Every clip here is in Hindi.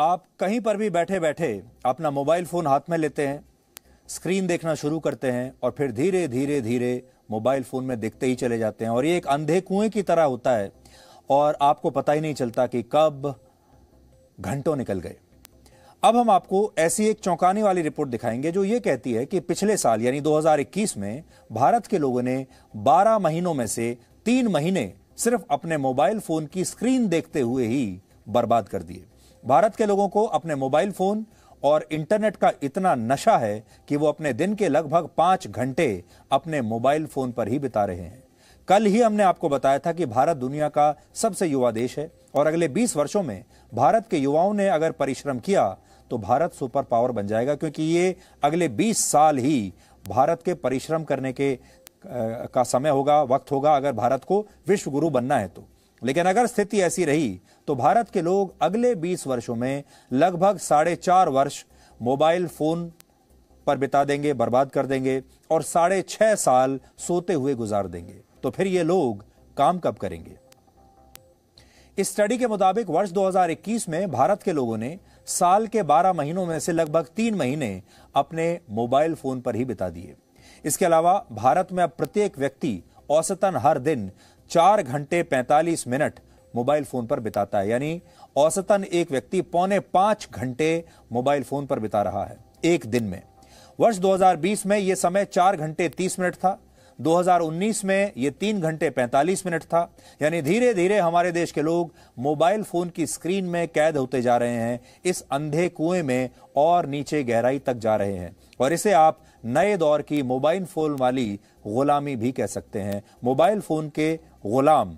आप कहीं पर भी बैठे बैठे अपना मोबाइल फ़ोन हाथ में लेते हैं स्क्रीन देखना शुरू करते हैं और फिर धीरे धीरे धीरे मोबाइल फ़ोन में देखते ही चले जाते हैं और ये एक अंधे कुएं की तरह होता है और आपको पता ही नहीं चलता कि कब घंटों निकल गए अब हम आपको ऐसी एक चौंकाने वाली रिपोर्ट दिखाएंगे जो ये कहती है कि पिछले साल यानी 2021 में भारत के लोगों ने 12 महीनों में से तीन महीने सिर्फ अपने मोबाइल फोन की स्क्रीन देखते हुए ही बर्बाद कर दिए भारत के लोगों को अपने मोबाइल फोन और इंटरनेट का इतना नशा है कि वो अपने दिन के लगभग पांच घंटे अपने मोबाइल फोन पर ही बिता रहे हैं कल ही हमने आपको बताया था कि भारत दुनिया का सबसे युवा देश है और अगले 20 वर्षों में भारत के युवाओं ने अगर परिश्रम किया तो भारत सुपर पावर बन जाएगा क्योंकि ये अगले 20 साल ही भारत के परिश्रम करने के का समय होगा वक्त होगा अगर भारत को विश्व गुरु बनना है तो लेकिन अगर स्थिति ऐसी रही तो भारत के लोग अगले 20 वर्षों में लगभग साढ़े चार वर्ष मोबाइल फोन पर बिता देंगे बर्बाद कर देंगे और साढ़े छह साल सोते हुए गुजार देंगे तो फिर ये लोग काम कब करेंगे इस स्टडी के मुताबिक वर्ष 2021 में भारत के लोगों ने साल के 12 महीनों में से लगभग तीन महीने अपने मोबाइल फोन पर ही बिता दिए इसके अलावा भारत में अब प्रत्येक व्यक्ति औसतन हर दिन चार घंटे 45 मिनट मोबाइल फोन पर बिताता है यानी औसतन एक व्यक्ति पौने पांच घंटे मोबाइल फोन पर बिता रहा है एक दिन में वर्ष 2020 में यह समय चार घंटे तीस मिनट था 2019 में यह तीन घंटे 45 मिनट था यानी धीरे धीरे हमारे देश के लोग मोबाइल फोन की स्क्रीन में कैद होते जा रहे हैं इस अंधे कुएं में और नीचे गहराई तक जा रहे हैं और इसे आप नए दौर की मोबाइल फोन वाली गुलामी भी कह सकते हैं मोबाइल फोन के गुलाम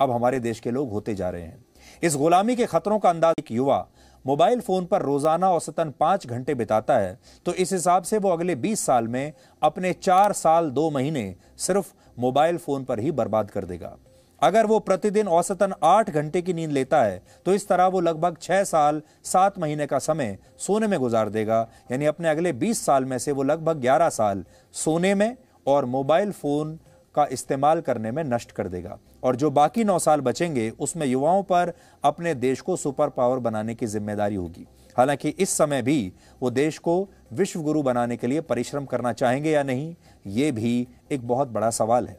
अब हमारे देश के लोग होते जा रहे हैं इस गुलामी के खतरों का अंदाज एक युवा मोबाइल फोन पर रोजाना औसतन पांच घंटे बिताता है तो इस हिसाब से वो अगले बीस साल में अपने चार साल दो महीने सिर्फ मोबाइल फोन पर ही बर्बाद कर देगा अगर वो प्रतिदिन औसतन आठ घंटे की नींद लेता है तो इस तरह वो लगभग छह साल सात महीने का समय सोने में गुजार देगा यानी अपने अगले बीस साल में से वो लगभग ग्यारह साल सोने में और मोबाइल फोन का इस्तेमाल करने में नष्ट कर देगा और जो बाकी नौ साल बचेंगे उसमें युवाओं पर अपने देश को सुपर पावर बनाने की जिम्मेदारी होगी हालांकि इस समय भी वो देश को विश्व गुरु बनाने के लिए परिश्रम करना चाहेंगे या नहीं ये भी एक बहुत बड़ा सवाल है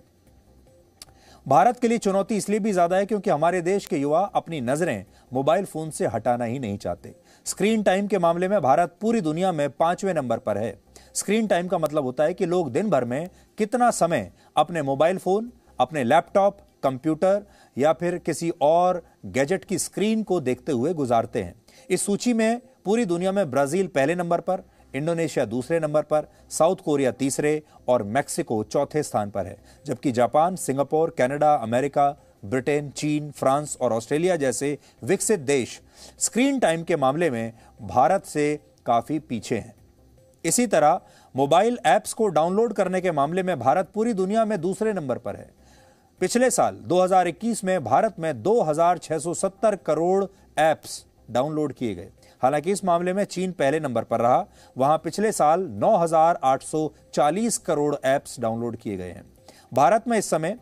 भारत के लिए चुनौती इसलिए भी ज्यादा है क्योंकि हमारे देश के युवा अपनी नजरें मोबाइल फोन से हटाना ही नहीं चाहते स्क्रीन टाइम के मामले में भारत पूरी दुनिया में पांचवें नंबर पर है स्क्रीन टाइम का मतलब होता है कि लोग दिन भर में कितना समय अपने मोबाइल फोन अपने लैपटॉप कंप्यूटर या फिर किसी और गैजेट की स्क्रीन को देखते हुए गुजारते हैं इस सूची में पूरी दुनिया में ब्राजील पहले नंबर पर इंडोनेशिया दूसरे नंबर पर साउथ कोरिया तीसरे और मैक्सिको चौथे स्थान पर है जबकि Japan Singapore Canada America Britain चीन फ्रांस और ऑस्ट्रेलिया जैसे विकसित देश स्क्रीन टाइम के मामले में भारत से काफ़ी पीछे हैं इसी तरह मोबाइल ऐप्स को डाउनलोड करने के मामले में भारत पूरी दुनिया में दूसरे नंबर पर है पिछले साल 2021 में भारत में 2670 करोड़ ऐप्स डाउनलोड किए गए हालांकि इस मामले में चीन पहले नंबर पर रहा वहां पिछले साल 9840 करोड़ ऐप्स डाउनलोड किए गए हैं भारत में इस समय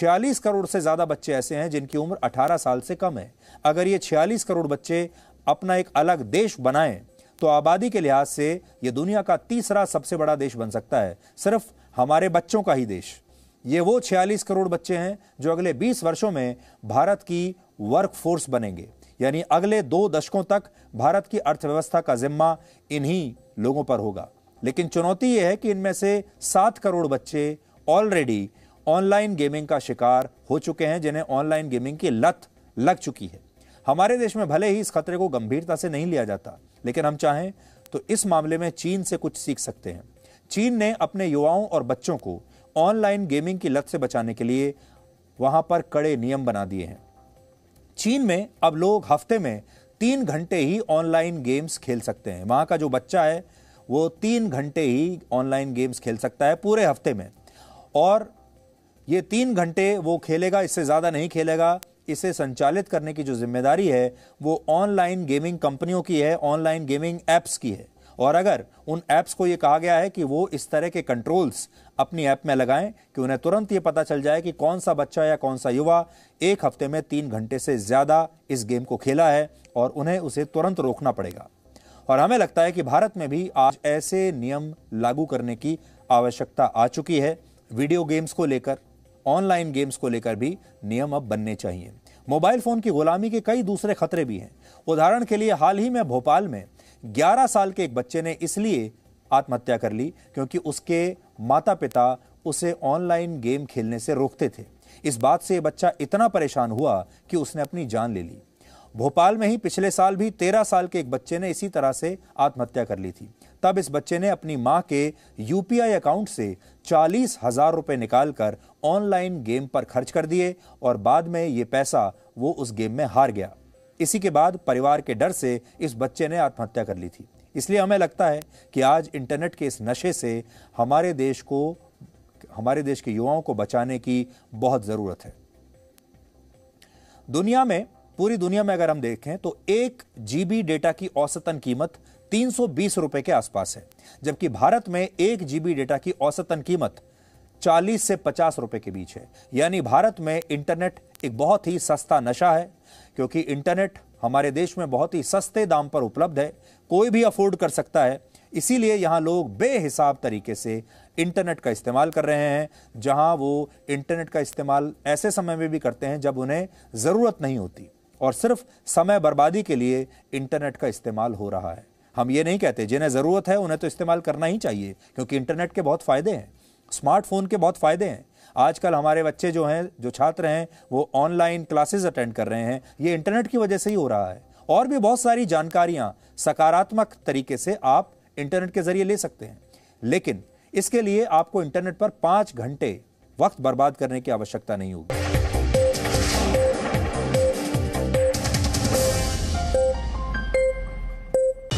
46 करोड़ से ज्यादा बच्चे ऐसे हैं जिनकी उम्र 18 साल से कम है अगर ये 46 करोड़ बच्चे अपना एक अलग देश बनाएं तो आबादी के लिहाज से यह दुनिया का तीसरा सबसे बड़ा देश बन सकता है सिर्फ हमारे बच्चों का ही देश ये वो 46 करोड़ बच्चे हैं जो अगले 20 वर्षों में भारत की वर्कफोर्स बनेंगे यानी अगले दो दशकों तक भारत की अर्थव्यवस्था का जिम्मा इन्हीं लोगों पर होगा लेकिन चुनौती यह है कि इनमें से सात करोड़ बच्चे ऑलरेडी ऑनलाइन गेमिंग का शिकार हो चुके हैं जिन्हें ऑनलाइन गेमिंग की लत लग चुकी है हमारे देश में भले ही इस खतरे को गंभीरता से नहीं लिया जाता लेकिन हम चाहें तो इस मामले में चीन से कुछ सीख सकते हैं चीन ने अपने युवाओं और बच्चों को ऑनलाइन गेमिंग की लत से बचाने के लिए वहां पर कड़े नियम बना दिए हैं चीन में अब लोग हफ्ते में तीन घंटे ही ऑनलाइन गेम्स खेल सकते हैं वहां का जो बच्चा है वो तीन घंटे ही ऑनलाइन गेम्स खेल सकता है पूरे हफ्ते में और ये तीन घंटे वो खेलेगा इससे ज़्यादा नहीं खेलेगा इसे संचालित करने की जो जिम्मेदारी है वो ऑनलाइन गेमिंग कंपनियों की है ऑनलाइन गेमिंग ऐप्स की है और अगर उन ऐप्स को ये कहा गया है कि वो इस तरह के कंट्रोल्स अपनी ऐप में लगाएं कि उन्हें तुरंत ये पता चल जाए कि कौन सा बच्चा या कौन सा युवा एक हफ्ते में तीन घंटे से ज़्यादा इस गेम को खेला है और उन्हें उसे तुरंत रोकना पड़ेगा और हमें लगता है कि भारत में भी आज ऐसे नियम लागू करने की आवश्यकता आ चुकी है वीडियो गेम्स को लेकर ऑनलाइन गेम्स को लेकर भी नियम अब बनने चाहिए मोबाइल फोन की गुलामी के कई दूसरे खतरे भी हैं उदाहरण के लिए हाल ही में भोपाल में 11 साल के एक बच्चे ने इसलिए आत्महत्या कर ली क्योंकि उसके माता पिता उसे ऑनलाइन गेम खेलने से रोकते थे इस बात से बच्चा इतना परेशान हुआ कि उसने अपनी जान ले ली भोपाल में ही पिछले साल भी तेरह साल के एक बच्चे ने इसी तरह से आत्महत्या कर ली थी तब इस बच्चे ने अपनी मां के यूपीआई अकाउंट से चालीस हजार रुपये निकालकर ऑनलाइन गेम पर खर्च कर दिए और बाद में ये पैसा वो उस गेम में हार गया इसी के बाद परिवार के डर से इस बच्चे ने आत्महत्या कर ली थी इसलिए हमें लगता है कि आज इंटरनेट के इस नशे से हमारे देश को हमारे देश के युवाओं को बचाने की बहुत ज़रूरत है दुनिया में पूरी दुनिया में अगर हम देखें तो एक जीबी डेटा की औसतन कीमत तीन रुपए के आसपास है जबकि भारत में एक जीबी डेटा की औसतन कीमत 40 से 50 रुपए के बीच है यानी भारत में इंटरनेट एक बहुत ही सस्ता नशा है क्योंकि इंटरनेट हमारे देश में बहुत ही सस्ते दाम पर उपलब्ध है कोई भी अफोर्ड कर सकता है इसीलिए यहाँ लोग बेहिसाब तरीके से इंटरनेट का इस्तेमाल कर रहे हैं जहाँ वो इंटरनेट का इस्तेमाल ऐसे समय में भी करते हैं जब उन्हें ज़रूरत नहीं होती और सिर्फ समय बर्बादी के लिए इंटरनेट का इस्तेमाल हो रहा है हम ये नहीं कहते जिन्हें ज़रूरत है उन्हें तो इस्तेमाल करना ही चाहिए क्योंकि इंटरनेट के बहुत फ़ायदे हैं स्मार्टफोन के बहुत फ़ायदे हैं आजकल हमारे बच्चे जो हैं जो छात्र हैं वो ऑनलाइन क्लासेस अटेंड कर रहे हैं ये इंटरनेट की वजह से ही हो रहा है और भी बहुत सारी जानकारियाँ सकारात्मक तरीके से आप इंटरनेट के ज़रिए ले सकते हैं लेकिन इसके लिए आपको इंटरनेट पर पाँच घंटे वक्त बर्बाद करने की आवश्यकता नहीं होगी